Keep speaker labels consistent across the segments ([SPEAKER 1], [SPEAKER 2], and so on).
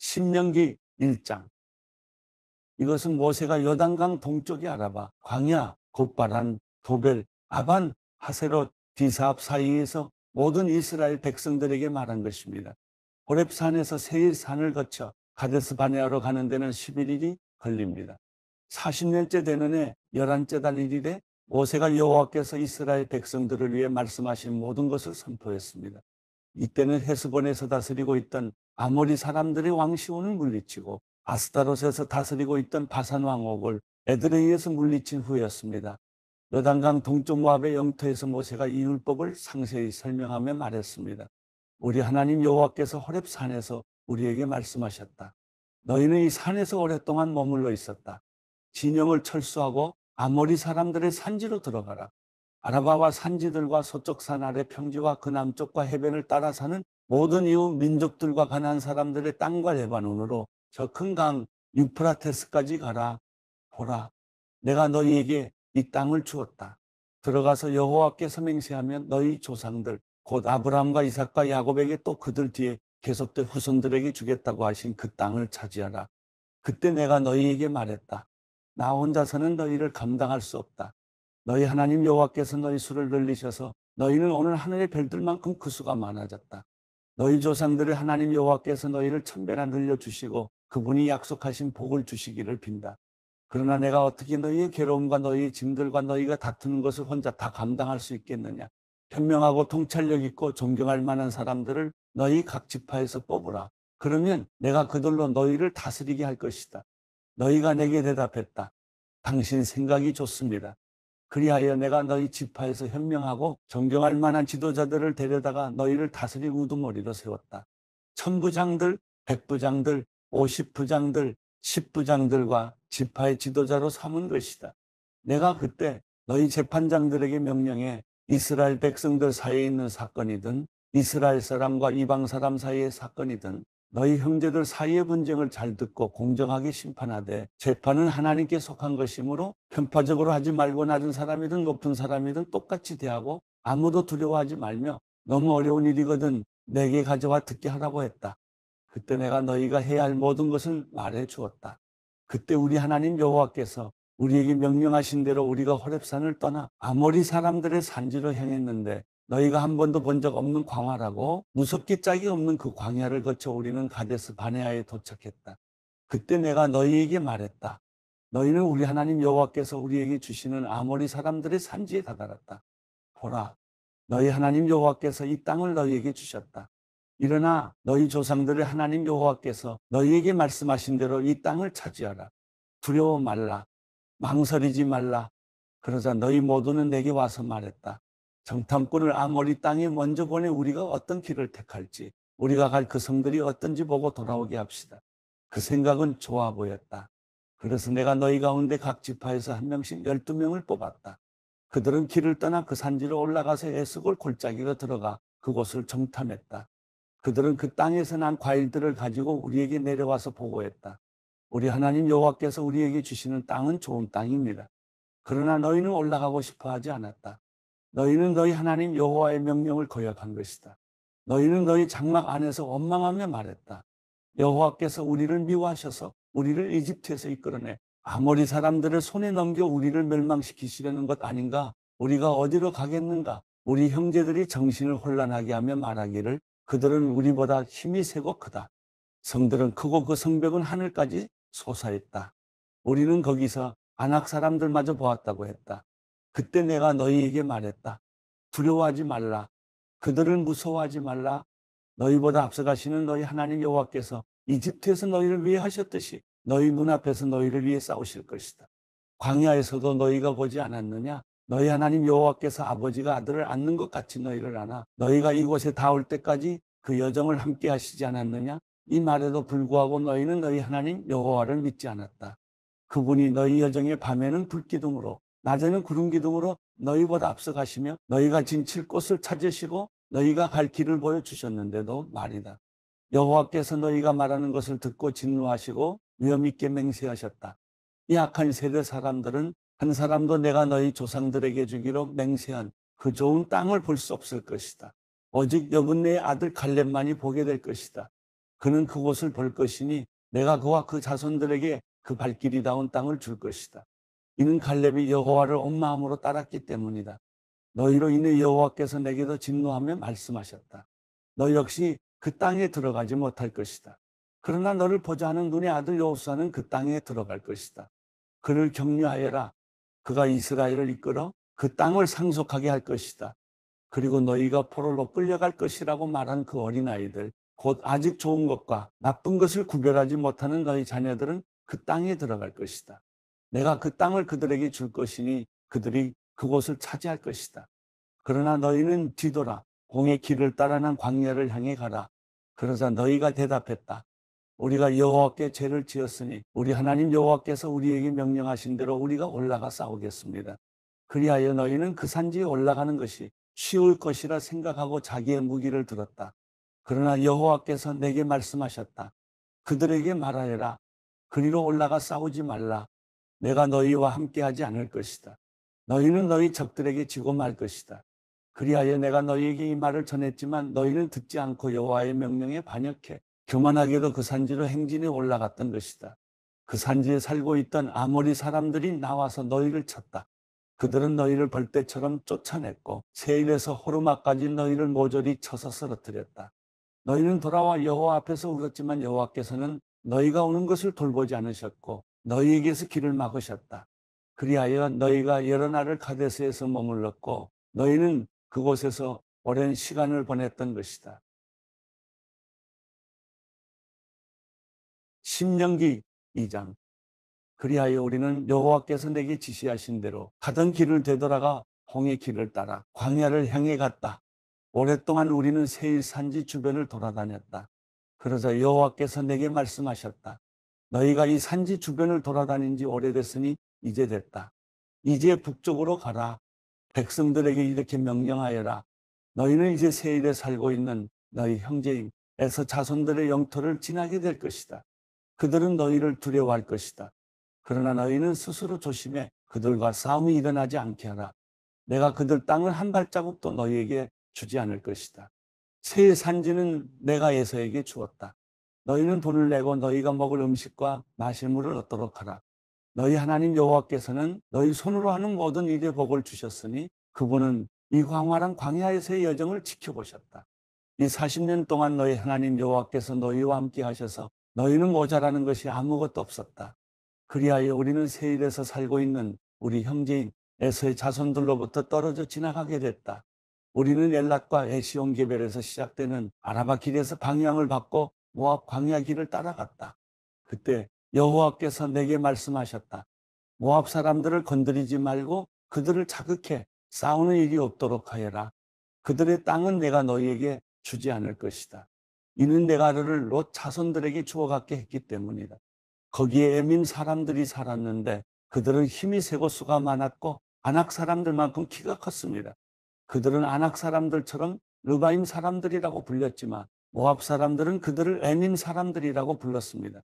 [SPEAKER 1] 신명기 1장. 음. 이것은 모세가 여단강 동쪽에 알아봐 광야, 곧바란, 도벨, 아반, 하세롯, 디사압 사이에서 모든 이스라엘 백성들에게 말한 것입니다. 호렙산에서 세일산을 거쳐 가데스 바네아로 가는 데는 11일이 걸립니다. 40년째 되는 해 11째 달 1일에 모세가 여호와께서 이스라엘 백성들을 위해 말씀하신 모든 것을 선포했습니다. 이때는 헤스본에서 다스리고 있던 아모리 사람들의 왕시온을 물리치고 아스타롯에서 다스리고 있던 바산 왕옥을 에드레이에서 물리친 후였습니다. 여단강 동쪽 모압의 영토에서 모세가 이 율법을 상세히 설명하며 말했습니다. 우리 하나님 여호와께서 호렙 산에서 우리에게 말씀하셨다. 너희는 이 산에서 오랫동안 머물러 있었다. 진영을 철수하고 아모리 사람들의 산지로 들어가라. 아라바와 산지들과 서쪽 산 아래 평지와 그 남쪽과 해변을 따라 사는 모든 이후 민족들과 가난 사람들의 땅과 레바논으로 저 큰 강 유프라테스까지 가라 보라 내가 너희에게 이 땅을 주었다 들어가서 여호와께서 맹세하면 너희 조상들 곧 아브라함과 이삭과 야곱에게 또 그들 뒤에 계속된 후손들에게 주겠다고 하신 그 땅을 차지하라 그때 내가 너희에게 말했다 나 혼자서는 너희를 감당할 수 없다 너희 하나님 여호와께서 너희 수를 늘리셔서 너희는 오늘 하늘의 별들만큼 그 수가 많아졌다. 너희 조상들을 하나님 여호와께서 너희를 천배나 늘려주시고 그분이 약속하신 복을 주시기를 빈다. 그러나 내가 어떻게 너희의 괴로움과 너희의 짐들과 너희가 다투는 것을 혼자 다 감당할 수 있겠느냐. 현명하고 통찰력 있고 존경할 만한 사람들을 너희 각 지파에서 뽑으라. 그러면 내가 그들로 너희를 다스리게 할 것이다. 너희가 내게 대답했다. 당신 생각이 좋습니다. 그리하여 내가 너희 지파에서 현명하고 존경할 만한 지도자들을 데려다가 너희를 다스릴 우두머리로 세웠다. 천부장들, 백부장들, 오십부장들, 십부장들과 지파의 지도자로 삼은 것이다. 내가 그때 너희 재판장들에게 명령해 이스라엘 백성들 사이에 있는 사건이든 이스라엘 사람과 이방 사람 사이의 사건이든 너희 형제들 사이의 분쟁을 잘 듣고 공정하게 심판하되 재판은 하나님께 속한 것이므로 편파적으로 하지 말고 낮은 사람이든 높은 사람이든 똑같이 대하고 아무도 두려워하지 말며 너무 어려운 일이거든 내게 가져와 듣게 하라고 했다. 그때 내가 너희가 해야 할 모든 것을 말해 주었다. 그때 우리 하나님 여호와께서 우리에게 명령하신 대로 우리가 호렙산을 떠나 아모리 사람들의 산지로 향했는데 너희가 한 번도 본 적 없는 광화라고 무섭기 짝이 없는 그 광야를 거쳐 우리는 가데스 바네아에 도착했다. 그때 내가 너희에게 말했다. 너희는 우리 하나님 여호와께서 우리에게 주시는 아모리 사람들의 산지에 다다랐다. 보라, 너희 하나님 여호와께서 이 땅을 너희에게 주셨다. 일어나 너희 조상들을 하나님 여호와께서 너희에게 말씀하신 대로 이 땅을 차지하라. 두려워 말라. 망설이지 말라. 그러자 너희 모두는 내게 와서 말했다. 정탐꾼을 아모리 땅에 먼저 보내 우리가 어떤 길을 택할지 우리가 갈 그 성들이 어떤지 보고 돌아오게 합시다. 그 생각은 좋아 보였다. 그래서 내가 너희 가운데 각 지파에서 한 명씩 열두 명을 뽑았다. 그들은 길을 떠나 그 산지로 올라가서 애스골 골짜기로 들어가 그곳을 정탐했다. 그들은 그 땅에서 난 과일들을 가지고 우리에게 내려와서 보고했다. 우리 하나님 여호와께서 우리에게 주시는 땅은 좋은 땅입니다. 그러나 너희는 올라가고 싶어 하지 않았다. 너희는 너희 하나님 여호와의 명령을 거역한 것이다. 너희는 너희 장막 안에서 원망하며 말했다. 여호와께서 우리를 미워하셔서 우리를 이집트에서 이끌어내 아모리 사람들을 손에 넘겨 우리를 멸망시키시려는 것 아닌가? 우리가 어디로 가겠는가? 우리 형제들이 정신을 혼란하게 하며 말하기를 그들은 우리보다 힘이 세고 크다. 성들은 크고 그 성벽은 하늘까지 솟아있다. 우리는 거기서 안악 사람들마저 보았다고 했다. 그때 내가 너희에게 말했다. 두려워하지 말라. 그들을 무서워하지 말라. 너희보다 앞서가시는 너희 하나님 여호와께서 이집트에서 너희를 위해 하셨듯이 너희 눈앞에서 너희를 위해 싸우실 것이다. 광야에서도 너희가 보지 않았느냐? 너희 하나님 여호와께서 아버지가 아들을 안는 것 같이 너희를 안아 너희가 이곳에 닿을 때까지 그 여정을 함께 하시지 않았느냐? 이 말에도 불구하고 너희는 너희 하나님 여호와를 믿지 않았다. 그분이 너희 여정의 밤에는 불기둥으로 낮에는 구름 기둥으로 너희보다 앞서가시며 너희가 진칠 곳을 찾으시고 너희가 갈 길을 보여주셨는데도 말이다. 여호와께서 너희가 말하는 것을 듣고 진노하시고 위엄 있게 맹세하셨다. 이 악한 세대 사람들은 한 사람도 내가 너희 조상들에게 주기로 맹세한 그 좋은 땅을 볼 수 없을 것이다. 오직 여분네의 아들 갈렙만이 보게 될 것이다. 그는 그곳을 볼 것이니 내가 그와 그 자손들에게 그 발길이다운 땅을 줄 것이다. 이는 갈렙이 여호와를 온 마음으로 따랐기 때문이다. 너희로 인해 여호와께서 내게도 진노하며 말씀하셨다. 너 역시 그 땅에 들어가지 못할 것이다. 그러나 너를 보자하는 눈의 아들 여호수아는 그 땅에 들어갈 것이다. 그를 격려하여라. 그가 이스라엘을 이끌어 그 땅을 상속하게 할 것이다. 그리고 너희가 포로로 끌려갈 것이라고 말한 그 어린아이들, 곧 아직 좋은 것과 나쁜 것을 구별하지 못하는 너희 자녀들은 그 땅에 들어갈 것이다. 내가 그 땅을 그들에게 줄 것이니 그들이 그곳을 차지할 것이다. 그러나 너희는 뒤돌아 공의 길을 따라 난 광야를 향해 가라. 그러자 너희가 대답했다. 우리가 여호와께 죄를 지었으니 우리 하나님 여호와께서 우리에게 명령하신 대로 우리가 올라가 싸우겠습니다. 그리하여 너희는 그 산지에 올라가는 것이 쉬울 것이라 생각하고 자기의 무기를 들었다. 그러나 여호와께서 내게 말씀하셨다. 그들에게 말하여라. 그리로 올라가 싸우지 말라. 내가 너희와 함께하지 않을 것이다. 너희는 너희 적들에게 지고 말 것이다. 그리하여 내가 너희에게 이 말을 전했지만 너희는 듣지 않고 여호와의 명령에 반역해 교만하게도 그 산지로 행진이 올라갔던 것이다. 그 산지에 살고 있던 아모리 사람들이 나와서 너희를 쳤다. 그들은 너희를 벌떼처럼 쫓아냈고 세일에서 호르마까지 너희를 모조리 쳐서 쓰러뜨렸다. 너희는 돌아와 여호와 앞에서 울었지만 여호와께서는 너희가 오는 것을 돌보지 않으셨고 너희에게서 길을 막으셨다. 그리하여 너희가 여러 날을 카데스에서 머물렀고 너희는 그곳에서 오랜 시간을 보냈던 것이다. 신명기 2장 그리하여 우리는 여호와께서 내게 지시하신 대로 가던 길을 되돌아가 홍의 길을 따라 광야를 향해 갔다. 오랫동안 우리는 세일 산지 주변을 돌아다녔다. 그러자 여호와께서 내게 말씀하셨다. 너희가 이 산지 주변을 돌아다닌 지 오래됐으니 이제 됐다. 이제 북쪽으로 가라. 백성들에게 이렇게 명령하여라. 너희는 이제 세일에 살고 있는 너희 형제에서 자손들의 영토를 지나게 될 것이다. 그들은 너희를 두려워할 것이다. 그러나 너희는 스스로 조심해 그들과 싸움이 일어나지 않게 하라. 내가 그들 땅을 한 발자국도 너희에게 주지 않을 것이다. 새 산지는 내가 에서에게 주었다. 너희는 돈을 내고 너희가 먹을 음식과 마실 물을 얻도록 하라. 너희 하나님 여호와께서는 너희 손으로 하는 모든 일에 복을 주셨으니 그분은 이 광활한 광야에서의 여정을 지켜보셨다. 이 40년 동안 너희 하나님 여호와께서 너희와 함께 하셔서 너희는 모자라는 것이 아무것도 없었다. 그리하여 우리는 세일에서 살고 있는 우리 형제인 에서의 자손들로부터 떨어져 지나가게 됐다. 우리는 엘락과 에시온 개별에서 시작되는 아라바 길에서 방향을 받고 모압 광야 길을 따라갔다. 그때 여호와께서 내게 말씀하셨다. 모압 사람들을 건드리지 말고 그들을 자극해 싸우는 일이 없도록 하여라. 그들의 땅은 내가 너희에게 주지 않을 것이다. 이는 내가 너를 롯 자손들에게 주어 갖게 했기 때문이다. 거기에 애민 사람들이 살았는데 그들은 힘이 세고 수가 많았고 안악 사람들만큼 키가 컸습니다. 그들은 안악 사람들처럼 르바임 사람들이라고 불렸지만 모압 사람들은 그들을 애님 사람들이라고 불렀습니다.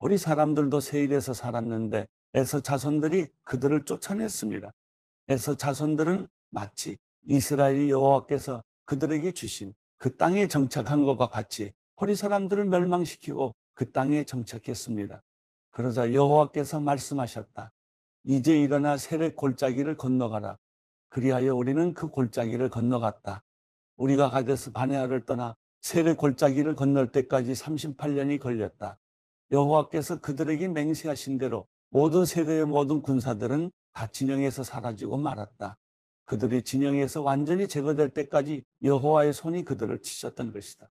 [SPEAKER 1] 우리 사람들도 세일에서 살았는데 에서 자손들이 그들을 쫓아냈습니다. 에서 자손들은 마치 이스라엘 여호와께서 그들에게 주신 그 땅에 정착한 것과 같이 호리 사람들을 멸망시키고 그 땅에 정착했습니다. 그러자 여호와께서 말씀하셨다. 이제 일어나 세렛 골짜기를 건너가라. 그리하여 우리는 그 골짜기를 건너갔다. 우리가 가데스 바네아를 떠나 세례 골짜기를 건널 때까지 38년이 걸렸다. 여호와께서 그들에게 맹세하신 대로 모든 세대의 모든 군사들은 다 진영에서 사라지고 말았다. 그들이 진영에서 완전히 제거될 때까지 여호와의 손이 그들을 치셨던 것이다.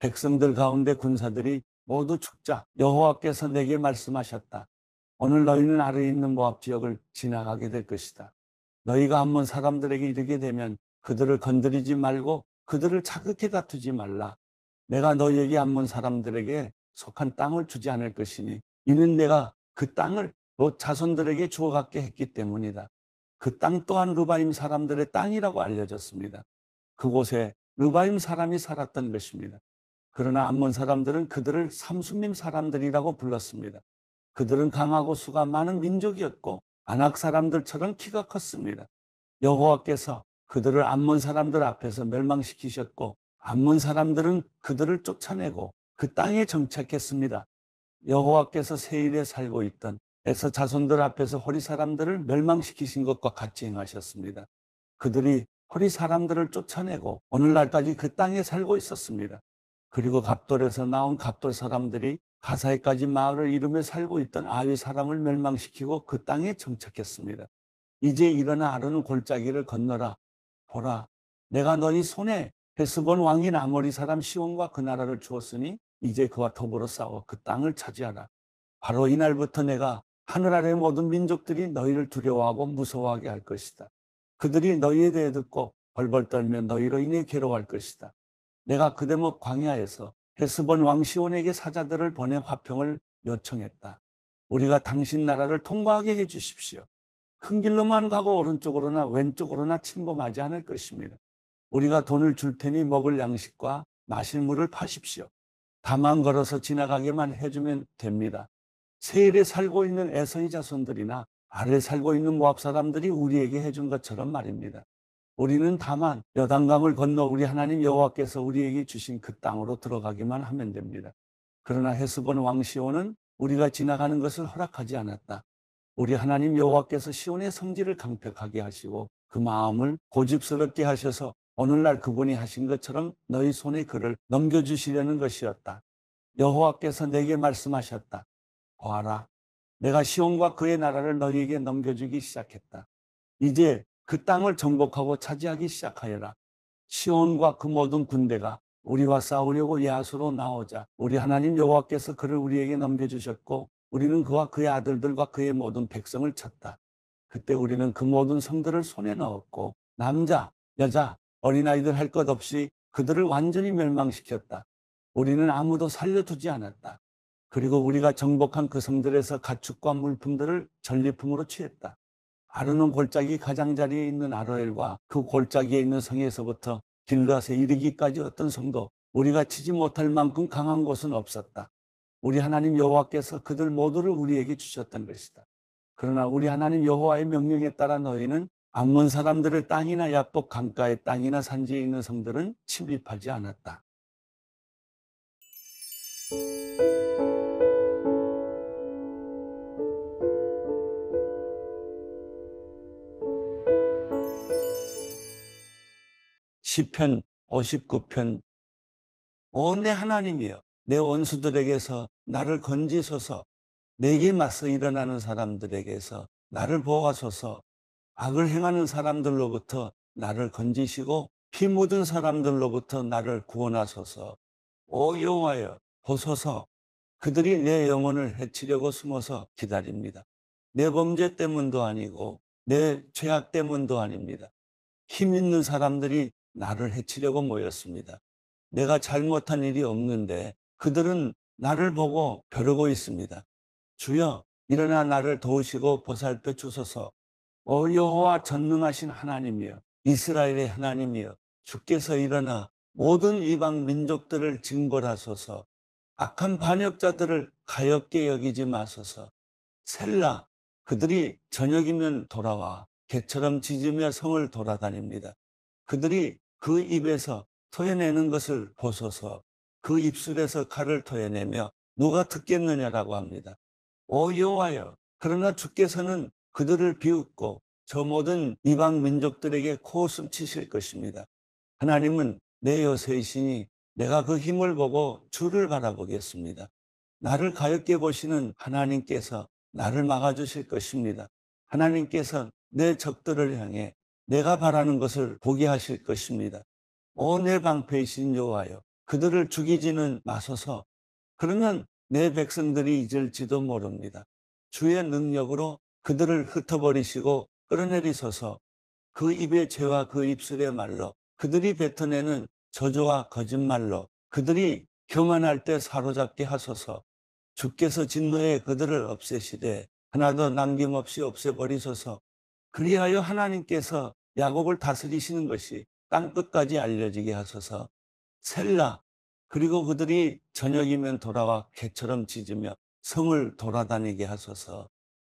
[SPEAKER 1] 백성들 가운데 군사들이 모두 죽자 여호와께서 내게 말씀하셨다. 오늘 너희는 아래 있는 모압 지역을 지나가게 될 것이다. 너희가 한번 사람들에게 이르게 되면 그들을 건드리지 말고 그들을 자극해 다투지 말라. 내가 너희에게 안몬 사람들에게 속한 땅을 주지 않을 것이니 이는 내가 그 땅을 너 자손들에게 주어 갖게 했기 때문이다. 그 땅 또한 르바임 사람들의 땅이라고 알려졌습니다. 그곳에 르바임 사람이 살았던 것입니다. 그러나 암몬 사람들은 그들을 삼수밈 사람들이라고 불렀습니다. 그들은 강하고 수가 많은 민족이었고 안악 사람들처럼 키가 컸습니다. 여호와께서 그들을 암몬 사람들 앞에서 멸망시키셨고 암몬 사람들은 그들을 쫓아내고 그 땅에 정착했습니다. 여호와께서 세일에 살고 있던 에서 자손들 앞에서 허리 사람들을 멸망시키신 것과 같이 행하셨습니다. 그들이 허리 사람들을 쫓아내고 오늘날까지 그 땅에 살고 있었습니다. 그리고 갑돌에서 나온 갑돌 사람들이 가사에까지 마을을 이루며 살고 있던 아위 사람을 멸망시키고 그 땅에 정착했습니다. 이제 일어나 아론은 골짜기를 건너라. 보라 내가 너희 손에 헤스본 왕인 아모리 사람 시온과 그 나라를 주었으니 이제 그와 더불어 싸워 그 땅을 차지하라. 바로 이날부터 내가 하늘 아래 모든 민족들이 너희를 두려워하고 무서워하게 할 것이다. 그들이 너희에 대해 듣고 벌벌 떨며 너희로 인해 괴로워할 것이다. 내가 그대목 광야에서 헤스본 왕 시온에게 사자들을 보내 화평을 요청했다. 우리가 당신 나라를 통과하게 해 주십시오. 큰 길로만 가고 오른쪽으로나 왼쪽으로나 침범하지 않을 것입니다. 우리가 돈을 줄 테니 먹을 양식과 마실 물을 파십시오. 다만 걸어서 지나가게만 해주면 됩니다. 세일에 살고 있는 애서의 자손들이나 아래 살고 있는 모압 사람들이 우리에게 해준 것처럼 말입니다. 우리는 다만 여단강을 건너 우리 하나님 여호와께서 우리에게 주신 그 땅으로 들어가기만 하면 됩니다. 그러나 헤스본 왕시오는 우리가 지나가는 것을 허락하지 않았다. 우리 하나님 여호와께서 시온의 성질을 강백하게 하시고 그 마음을 고집스럽게 하셔서 오늘날 그분이 하신 것처럼 너희 손에 그를 넘겨주시려는 것이었다. 여호와께서 내게 말씀하셨다. 보아라. 내가 시온과 그의 나라를 너희에게 넘겨주기 시작했다. 이제 그 땅을 정복하고 차지하기 시작하여라. 시온과 그 모든 군대가 우리와 싸우려고 야수로 나오자 우리 하나님 여호와께서 그를 우리에게 넘겨주셨고 우리는 그와 그의 아들들과 그의 모든 백성을 쳤다. 그때 우리는 그 모든 성들을 손에 넣었고 남자, 여자, 어린아이들 할 것 없이 그들을 완전히 멸망시켰다. 우리는 아무도 살려두지 않았다. 그리고 우리가 정복한 그 성들에서 가축과 물품들을 전리품으로 취했다. 아르논 골짜기 가장자리에 있는 아로엘과 그 골짜기에 있는 성에서부터 길가에 이르기까지 어떤 성도 우리가 치지 못할 만큼 강한 곳은 없었다. 우리 하나님 여호와께서 그들 모두를 우리에게 주셨던 것이다. 그러나 우리 하나님 여호와의 명령에 따라 너희는 암몬 사람들을 땅이나 약복 강가의 땅이나 산지에 있는 성들은 침입하지 않았다. 1 0편 59편 오내 하나님이여 내 원수들에게서 나를 건지소서 내게 맞서 일어나는 사람들에게서 나를 보호하소서 악을 행하는 사람들로부터 나를 건지시고 피 묻은 사람들로부터 나를 구원하소서 오 여호와여 보소서 그들이 내 영혼을 해치려고 숨어서 기다립니다 내 범죄 때문도 아니고 내 죄악 때문도 아닙니다 힘 있는 사람들이 나를 해치려고 모였습니다 내가 잘못한 일이 없는데 그들은 나를 보고 벼르고 있습니다. 주여 일어나 나를 도우시고 보살펴 주소서. 오 여호와 전능하신 하나님이여 이스라엘의 하나님이여 주께서 일어나 모든 이방 민족들을 징벌하소서. 악한 반역자들을 가엾게 여기지 마소서. 셀라 그들이 저녁이면 돌아와 개처럼 짖으며 성을 돌아다닙니다. 그들이 그 입에서 토해내는 것을 보소서. 그 입술에서 칼을 토해내며 누가 듣겠느냐라고 합니다. 오 여호와여 그러나 주께서는 그들을 비웃고 저 모든 이방 민족들에게 코웃음 치실 것입니다. 하나님은 내 여세이시니 내가 그 힘을 보고 주를 바라보겠습니다. 나를 가엾게 보시는 하나님께서 나를 막아주실 것입니다. 하나님께서 내 적들을 향해 내가 바라는 것을 보게 하실 것입니다. 오 내 방패이신 여호와여 그들을 죽이지는 마소서. 그러면 내 백성들이 잊을지도 모릅니다. 주의 능력으로 그들을 흩어버리시고 끌어내리소서. 그 입의 죄와 그 입술의 말로 그들이 뱉어내는 저주와 거짓말로 그들이 교만할 때 사로잡게 하소서. 주께서 진노에 그들을 없애시되 하나도 남김없이 없애버리소서. 그리하여 하나님께서 야곱을 다스리시는 것이 땅 끝까지 알려지게 하소서. 셀라 그리고 그들이 저녁이면 돌아와 개처럼 짖으며 성을 돌아다니게 하소서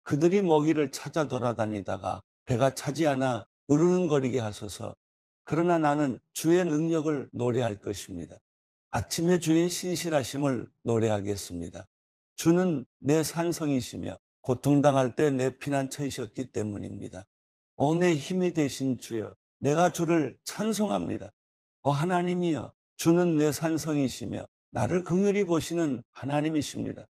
[SPEAKER 1] 그들이 먹이를 찾아 돌아다니다가 배가 차지 않아 으르는거리게 하소서 그러나 나는 주의 능력을 노래할 것입니다. 아침에 주의 신실하심을 노래하겠습니다. 주는 내 산성이시며 고통당할 때 내 피난처이셨기 때문입니다. 오내 힘이 되신 주여 내가 주를 찬송합니다. 어 하나님이여 주는 내 산성이시며 나를 긍휼히 보시는 하나님이십니다.